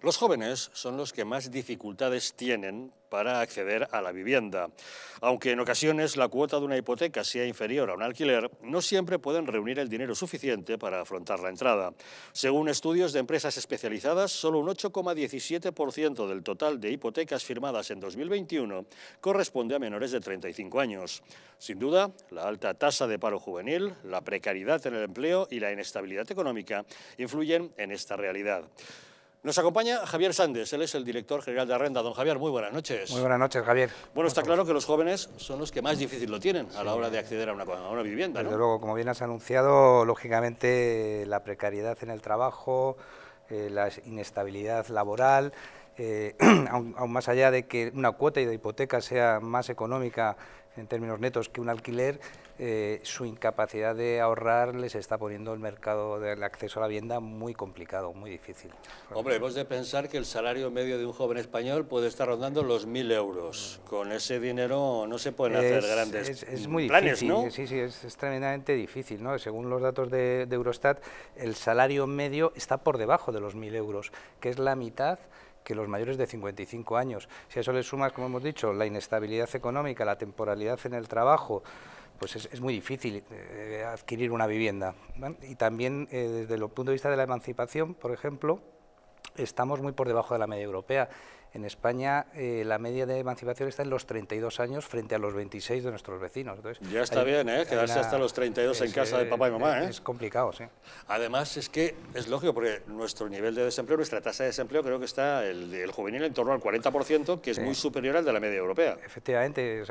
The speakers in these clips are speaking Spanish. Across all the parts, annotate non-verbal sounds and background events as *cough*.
Los jóvenes son los que más dificultades tienen para acceder a la vivienda. Aunque en ocasiones la cuota de una hipoteca sea inferior a un alquiler, no siempre pueden reunir el dinero suficiente para afrontar la entrada. Según estudios de empresas especializadas, solo un 8,17% del total de hipotecas firmadas en 2021 corresponde a menores de 35 años. Sin duda, la alta tasa de paro juvenil, la precariedad en el empleo y la inestabilidad económica influyen en esta realidad. Nos acompaña Javier Sández, él es el director general de Arrenda. Don Javier, muy buenas noches. Muy buenas noches, Javier. Bueno, está claro que los jóvenes son los que más difícil lo tienen a la hora de acceder a una, vivienda. Desde luego, como bien has anunciado, lógicamente la precariedad en el trabajo, eh, la inestabilidad laboral, eh, aún, *clears throat* más allá de que una cuota y de hipoteca sea más económica en términos netos que un alquiler, eh, su incapacidad de ahorrar les está poniendo el mercado del acceso a la vivienda muy complicado, muy difícil. Hombre, hemos de pensar que el salario medio de un joven español puede estar rondando los 1.000 euros. Mm. Con ese dinero no se pueden hacer grandes es, es muy planes, difícil, ¿no? Sí, sí, es, tremendamente difícil. Según los datos de, de Eurostat, el salario medio está por debajo de los 1.000 euros, que es la mitad que los mayores de 55 años. Si a eso le sumas, como hemos dicho, la inestabilidad económica, la temporalidad en el trabajo, pues es, muy difícil eh, adquirir una vivienda. Y también eh, desde el punto de vista de la emancipación, por ejemplo, estamos muy por debajo de la media europea en España eh, la media de emancipación está en los 32 años frente a los 26 de nuestros vecinos. ya está bien, ¿eh? quedarse hasta los 32 en casa de papá y mamá. Es, ¿eh? es complicado, sí. Además es que es lógico porque nuestro nivel de desempleo, nuestra tasa de desempleo creo que está el, juvenil en torno al 40%, que es muy superior al de la media europea. Efectivamente,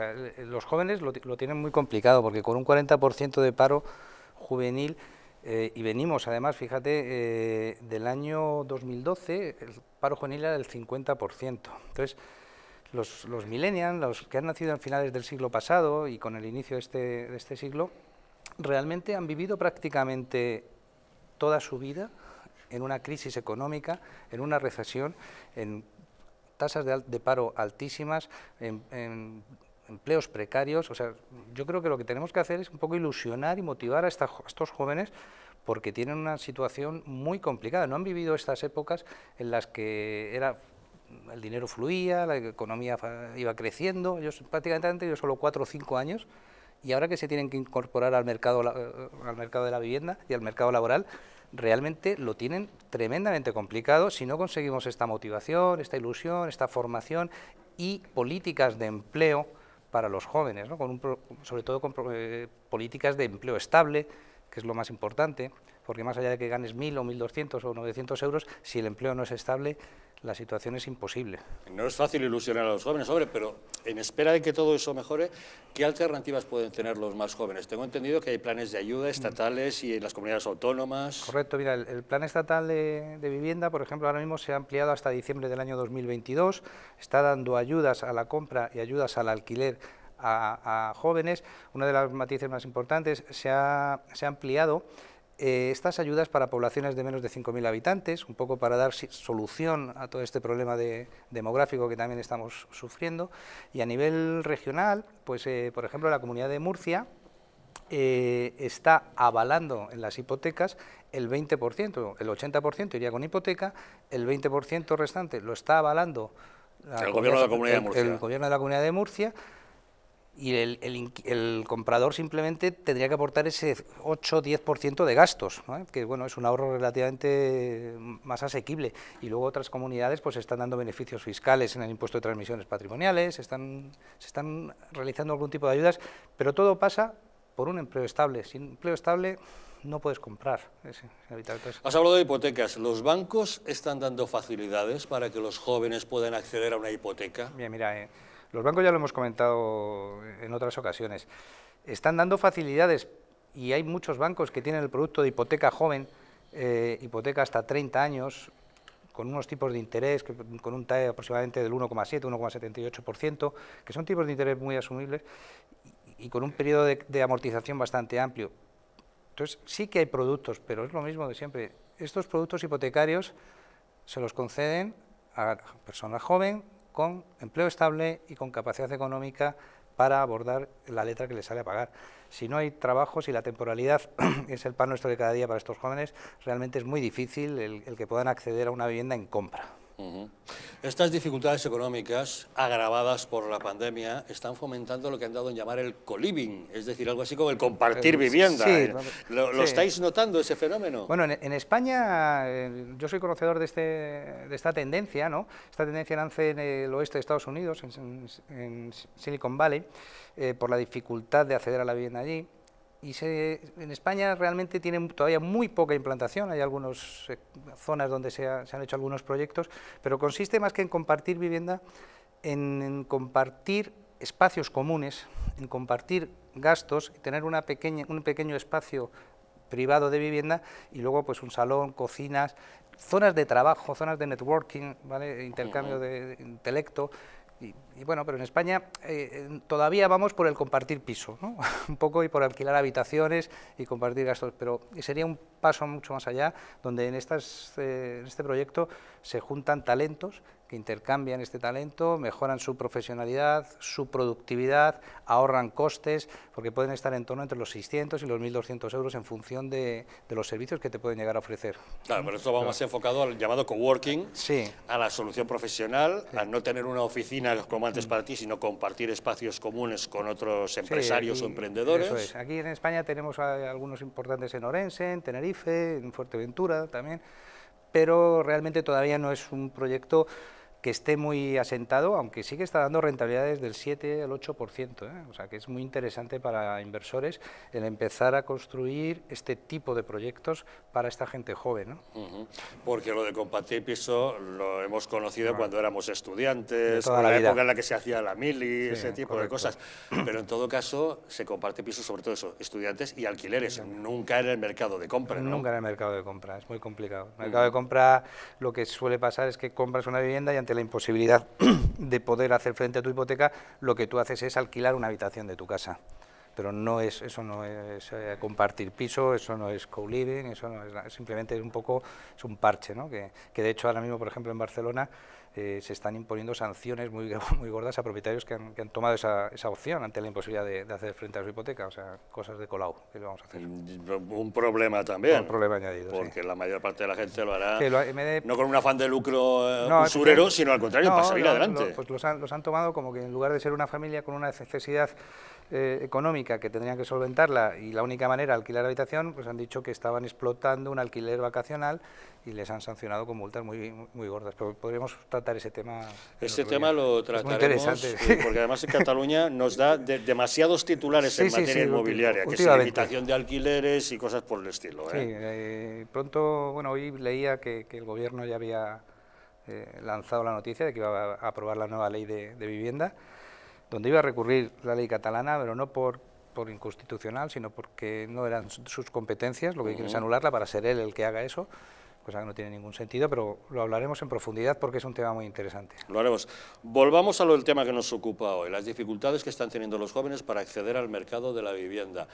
los jóvenes lo, lo tienen muy complicado porque con un 40% de paro juvenil eh, y venimos, además, fíjate, eh, del año 2012 el paro juvenil era del 50%. Entonces, los, millennials, los que han nacido en finales del siglo pasado y con el inicio este, de este, siglo, realmente han vivido prácticamente toda su vida en una crisis económica, en una recesión, en tasas de, paro altísimas, en empleos precarios. O sea, yo creo que lo que tenemos que hacer es un poco ilusionar y motivar a, estos jóvenes porque tienen una situación muy complicada. No han vivido estas épocas en las que era el dinero fluía, la economía iba creciendo. Ellos prácticamente han tenido solo cuatro o cinco años y ahora que se tienen que incorporar al mercado, al mercado de la vivienda y al mercado laboral, realmente lo tienen tremendamente complicado si no conseguimos esta motivación, esta ilusión, esta formación y políticas de empleo para los jóvenes, con sobre todo con eh, políticas de empleo estable, que es lo más importante, porque más allá de que ganes 1.000 o 1.200 o 900 euros, si el empleo no es estable, la situación es imposible. No es fácil ilusionar a los jóvenes, hombre, pero en espera de que todo eso mejore, ¿qué alternativas pueden tener los más jóvenes? Tengo entendido que hay planes de ayuda estatales y en las comunidades autónomas. Correcto, mira, el, plan estatal de, vivienda, por ejemplo, ahora mismo se ha ampliado hasta diciembre del año 2022, está dando ayudas a la compra y ayudas al alquiler a, jóvenes. Una de las matices más importantes, se ha ampliado eh, estas ayudas para poblaciones de menos de 5.000 habitantes, un poco para dar solución a todo este problema demográfico que también estamos sufriendo. Y a nivel regional, pues eh, por ejemplo la comunidad de Murcia eh, está avalando en las hipotecas el 20%, el 80% iría con hipoteca, el 20% restante lo está avalando el gobierno de la comunidad de Murcia y el, comprador simplemente tendría que aportar ese 8-10% de gastos, que bueno, es un ahorro relativamente más asequible. Y luego otras comunidades pues están dando beneficios fiscales en el impuesto de transmisiones patrimoniales, están, se están realizando algún tipo de ayudas, pero todo pasa por un empleo estable. Sin empleo estable no puedes comprar. Has hablado de hipotecas. ¿Los bancos están dando facilidades para que los jóvenes puedan acceder a una hipoteca? Bien, mira, eh, los bancos ya lo hemos comentado en otras ocasiones. Están dando facilidades y hay muchos bancos que tienen el producto de hipoteca joven, eh, hipoteca hasta 30 años, con unos tipos de interés, con un TAE aproximadamente del 1,7, 1,78%, que son tipos de interés muy asumibles y, con un periodo de, de amortización bastante amplio. Entonces, sí que hay productos, pero es lo mismo de siempre. Estos productos hipotecarios se los conceden a personas jóvenes con empleo estable y con capacidad económica para abordar la letra que les sale a pagar. Si no hay trabajo, si la temporalidad *clears throat* es el pan nuestro de cada día para estos jóvenes, realmente es muy difícil el, el que puedan acceder a una vivienda en compra. Estas dificultades económicas, agravadas por la pandemia, están fomentando lo que han dado en llamar el co es decir, algo así como el compartir vivienda. ¿Lo, estáis notando ese fenómeno? Bueno, en, España, eh, yo soy conocedor de, este, de esta tendencia, ¿no? Esta tendencia nace en el oeste de Estados Unidos, en, Silicon Valley, eh, por la dificultad de acceder a la vivienda allí y se, en España realmente tiene todavía muy poca implantación, hay algunas eh, zonas donde se, han hecho algunos proyectos, pero consiste más que en compartir vivienda, en, compartir espacios comunes, en compartir gastos, tener una pequeña, un pequeño espacio privado de vivienda y luego pues un salón, cocinas, zonas de trabajo, zonas de networking, ¿vale? intercambio de intelecto, y, bueno, pero en España eh, todavía vamos por el compartir piso, ¿no? *laughs* un poco y por alquilar habitaciones y compartir gastos, pero sería un paso mucho más allá, donde en, estas, eh, en este proyecto se juntan talentos que intercambian este talento, mejoran su profesionalidad, su productividad, ahorran costes, porque pueden estar en torno entre los 600 y los 1.200 euros en función de, los servicios que te pueden llegar a ofrecer. Claro, pero esto va más enfocado al llamado coworking, sí. a la solución profesional, a no tener una oficina como antes mm. para ti, sino compartir espacios comunes con otros empresarios o emprendedores. Aquí en España tenemos algunos importantes en Orense, en Tenerife, en Fuerteventura también pero realmente todavía no es un proyecto que esté muy asentado, aunque sí que está dando rentabilidades del 7 al 8%, ¿eh? o sea que es muy interesante para inversores el empezar a construir este tipo de proyectos para esta gente joven. ¿no? Porque lo de compartir piso lo hemos conocido ah. cuando éramos estudiantes, en la, época en la que se hacía la mili, ese tipo de cosas, pero en todo caso se comparte piso sobre todo eso, estudiantes y alquileres, nunca en el mercado de compra. Nunca en el mercado de compra, es muy complicado. El mercado de compra lo que suele pasar es que compras una vivienda y ante la imposibilidad *clears throat* de poder hacer frente a tu hipoteca, lo que tú haces es alquilar una habitación de tu casa. Pero no es, eso no es eh, compartir piso, eso no es co-living, eso simplemente es un poco, es un parche, ¿no? que de hecho ahora mismo, por ejemplo, en Barcelona eh, se están imponiendo sanciones muy, *laughs* muy gordas a propietarios que han, tomado esa, opción ante la imposibilidad de, hacer frente a su hipoteca, o sea, cosas de colau, que lo vamos a hacer. Mm, un problema también. Un problema añadido, Porque la mayor parte de la gente lo hará no con un afán de lucro eh, usurero, sino al contrario, para salir adelante. pues los han, los han tomado como que en lugar de ser una familia con una necesidad eh, económica que tendrían que solventarla y la única manera alquilar habitación, pues han dicho que estaban explotando un alquiler vacacional y les han sancionado con multas muy, muy gordas. Pero podríamos tratar ese tema. Ese tema lo trataremos, eh, porque además en Cataluña nos da demasiados titulares en materia inmobiliaria, que es la habitación de alquileres y cosas por el estilo. ¿eh? pronto, bueno, hoy leía que, el gobierno ya había lanzado la noticia de que iba a aprobar la nueva ley de vivienda donde iba a recurrir la ley catalana, pero no por, por inconstitucional, sino porque no eran sus competencias, lo que quieren es anularla para ser él el que haga eso cosa que no tiene ningún sentido, pero lo hablaremos en profundidad porque es un tema muy interesante. Lo haremos. Volvamos a lo del tema que nos ocupa hoy, las dificultades que están teniendo los jóvenes para acceder al mercado de la vivienda.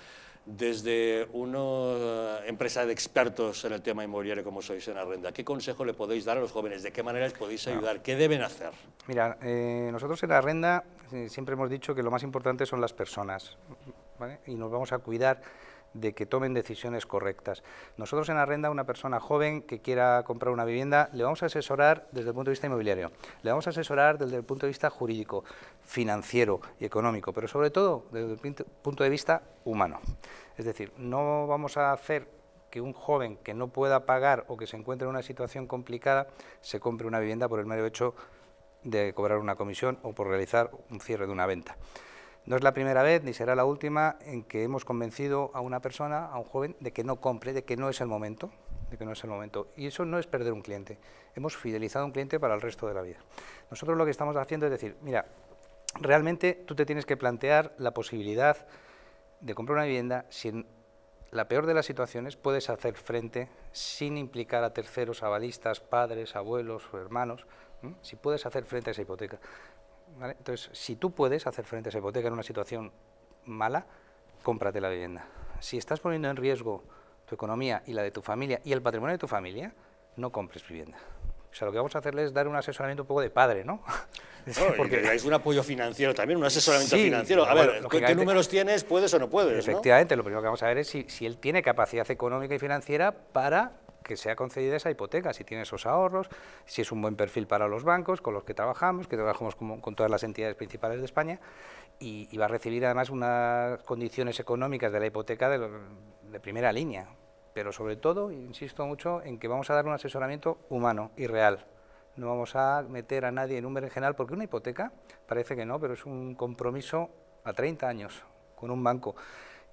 Desde una eh, empresa de expertos en el tema inmobiliario como sois en Arrenda, ¿qué consejo le podéis dar a los jóvenes? ¿De qué manera les podéis ayudar? ¿Qué deben hacer? Mira, eh, nosotros en Arrenda siempre hemos dicho que lo más importante son las personas y nos vamos a cuidar de que tomen decisiones correctas. Nosotros en Arrenda, una persona joven que quiera comprar una vivienda, le vamos a asesorar desde el punto de vista inmobiliario, le vamos a asesorar desde el punto de vista jurídico, financiero y económico, pero sobre todo desde el punto de vista humano. Es decir, no vamos a hacer que un joven que no pueda pagar o que se encuentre en una situación complicada se compre una vivienda por el mero hecho de cobrar una comisión o por realizar un cierre de una venta. No es la primera vez ni será la última en que hemos convencido a una persona, a un joven, de que no compre, de que no es el momento, de que no es el momento. Y eso no es perder un cliente. Hemos fidelizado a un cliente para el resto de la vida. Nosotros lo que estamos haciendo es decir, mira, realmente tú te tienes que plantear la posibilidad de comprar una vivienda si en la peor de las situaciones puedes hacer frente sin implicar a terceros, avalistas padres, abuelos o hermanos, ¿Mm? si puedes hacer frente a esa hipoteca. Entonces, si tú puedes hacer frente a esa hipoteca en una situación mala, cómprate la vivienda. Si estás poniendo en riesgo tu economía y la de tu familia y el patrimonio de tu familia, no compres vivienda. O sea, lo que vamos a hacerle es dar un asesoramiento un poco de padre, ¿no? *laughs* porque dais un apoyo financiero también, un asesoramiento financiero. A ver, ¿qué, números tienes? ¿Puedes o no puedes? Efectivamente, lo primero que vamos a ver es si, si él tiene capacidad económica y financiera para que sea concedida esa hipoteca, si tiene esos ahorros, si es un buen perfil para los bancos con los que trabajamos, que trabajamos con, todas las entidades principales de España, y, va a recibir además unas condiciones económicas de la hipoteca de, de primera línea. Pero sobre todo, insisto mucho, en que vamos a dar un asesoramiento humano y real. No vamos a meter a nadie en un berenjenal, porque una hipoteca, parece que no, pero es un compromiso a 30 años con un banco.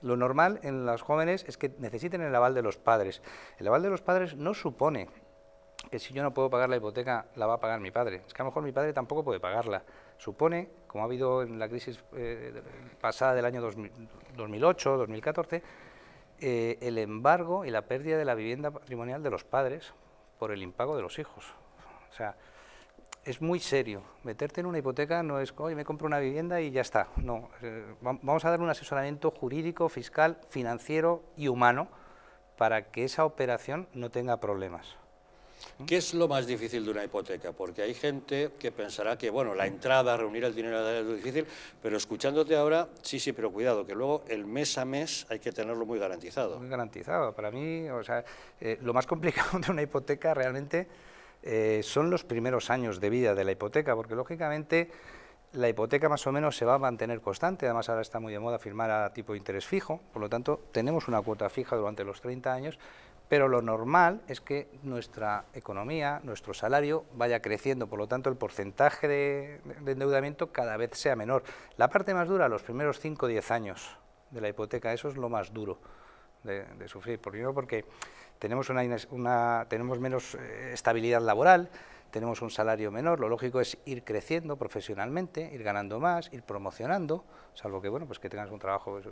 Lo normal en las jóvenes es que necesiten el aval de los padres. El aval de los padres no supone que si yo no puedo pagar la hipoteca, la va a pagar mi padre. Es que a lo mejor mi padre tampoco puede pagarla. Supone, como ha habido en la crisis eh, pasada del año 2008, 2014, eh, el embargo y la pérdida de la vivienda patrimonial de los padres por el impago de los hijos. O sea, es muy serio. Meterte en una hipoteca no es, oye, me compro una vivienda y ya está. No, eh, vamos a dar un asesoramiento jurídico, fiscal, financiero y humano para que esa operación no tenga problemas. ¿Mm? ¿Qué es lo más difícil de una hipoteca? Porque hay gente que pensará que, bueno, la entrada, reunir el dinero es lo difícil, pero escuchándote ahora, sí, sí, pero cuidado, que luego el mes a mes hay que tenerlo muy garantizado. Muy garantizado. Para mí, o sea, eh, lo más complicado *laughs* de una hipoteca realmente eh, son los primeros años de vida de la hipoteca, porque lógicamente la hipoteca más o menos se va a mantener constante, además ahora está muy de moda firmar a tipo de interés fijo, por lo tanto tenemos una cuota fija durante los 30 años, pero lo normal es que nuestra economía, nuestro salario vaya creciendo, por lo tanto el porcentaje de, endeudamiento cada vez sea menor. La parte más dura, los primeros 5 o 10 años de la hipoteca, eso es lo más duro de, de sufrir, primero porque tenemos, una, una, tenemos menos eh, estabilidad laboral, tenemos un salario menor, lo lógico es ir creciendo profesionalmente, ir ganando más, ir promocionando, salvo que bueno, pues que tengas un trabajo, eh,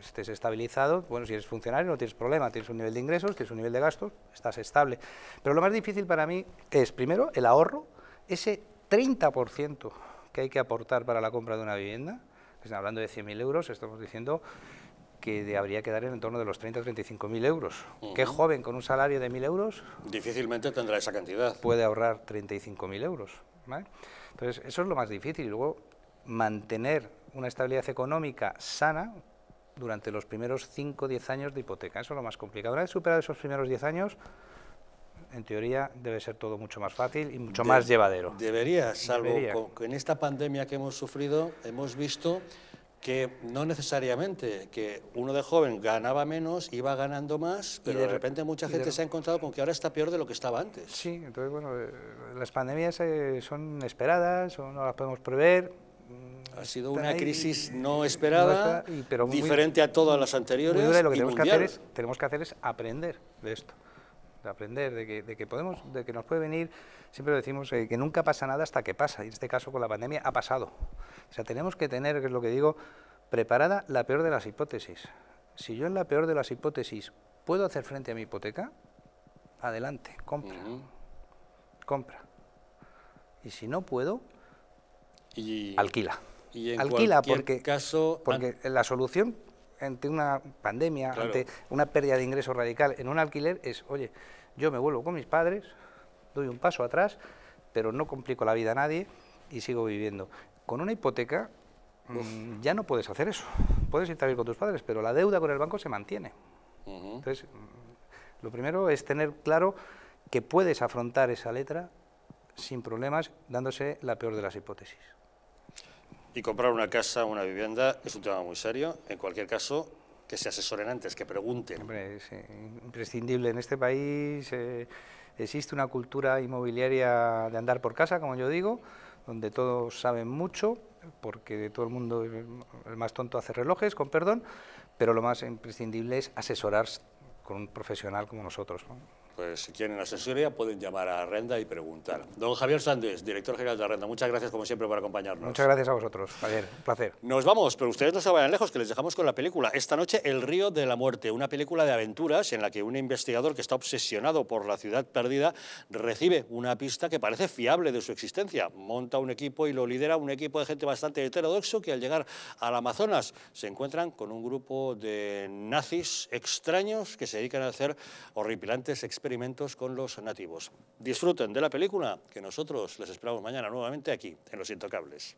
estés estabilizado, bueno, si eres funcionario no tienes problema, tienes un nivel de ingresos, tienes un nivel de gastos, estás estable. Pero lo más difícil para mí es, primero, el ahorro, ese 30% que hay que aportar para la compra de una vivienda, hablando de 100.000 euros, estamos diciendo que habría que dar en torno de los 30 o 35 mil euros. ¿Qué joven con un salario de mil euros? Difícilmente tendrá esa cantidad. Puede ahorrar 35 mil euros. Entonces, eso es lo más difícil. Y luego, mantener una estabilidad económica sana durante los primeros 5 o 10 años de hipoteca. Eso es lo más complicado. Una vez superados esos primeros 10 años, en teoría debe ser todo mucho más fácil y mucho más llevadero. Debería, salvo que en esta pandemia que hemos sufrido, hemos visto que no necesariamente, que uno de joven ganaba menos, iba ganando más, pero de, repente mucha gente se ha encontrado con que ahora está peor de lo que estaba antes. Sí, entonces, bueno, eh, las pandemias eh, son esperadas, no las podemos prever. Mm, ha sido una crisis no esperada, pero diferente a todas las anteriores. y lo que tenemos que hacer es aprender de esto de aprender, de que, podemos, de que nos puede venir, siempre decimos, eh, que nunca pasa nada hasta que pasa, y en este caso con la pandemia ha pasado. O sea, tenemos que tener, es lo que digo, preparada la peor de las hipótesis. Si yo en la peor de las hipótesis puedo hacer frente a mi hipoteca, adelante, compra, compra. Y si no puedo, y, alquila. Y en alquila caso, porque la solución ante una pandemia, ante una pérdida de ingreso radical en un alquiler, es, oye, yo me vuelvo con mis padres, doy un paso atrás, pero no complico la vida a nadie y sigo viviendo. Con una hipoteca mm, ya no puedes hacer eso. Puedes ir también con tus padres, pero la deuda con el banco se mantiene. Entonces, mm, lo primero es tener claro que puedes afrontar esa letra sin problemas, dándose la peor de las hipótesis. Y comprar una casa, una vivienda, es un tema muy serio. En cualquier caso, que se asesoren antes, que pregunten. Hombre, es eh, imprescindible. En este país eh, existe una cultura inmobiliaria de andar por casa, como yo digo, donde todos saben mucho, porque de todo el mundo, el más tonto hace relojes, con perdón, pero lo más imprescindible es asesorarse con un profesional como nosotros. Pues si quieren asesoría pueden llamar a Renda y preguntar. Don Javier Sánchez director general de Renda, muchas gracias como siempre por acompañarnos. Muchas gracias a vosotros, Javier, placer. Nos vamos, pero ustedes no se vayan lejos, que les dejamos con la película. Esta noche, El río de la muerte, una película de aventuras en la que un investigador que está obsesionado por la ciudad perdida recibe una pista que parece fiable de su existencia. Monta un equipo y lo lidera un equipo de gente bastante heterodoxo que al llegar al Amazonas se encuentran con un grupo de nazis extraños que se dedican a hacer horripilantes experimentos experimentos con los nativos. Disfruten de la película que nosotros les esperamos mañana nuevamente aquí, en Los Intocables.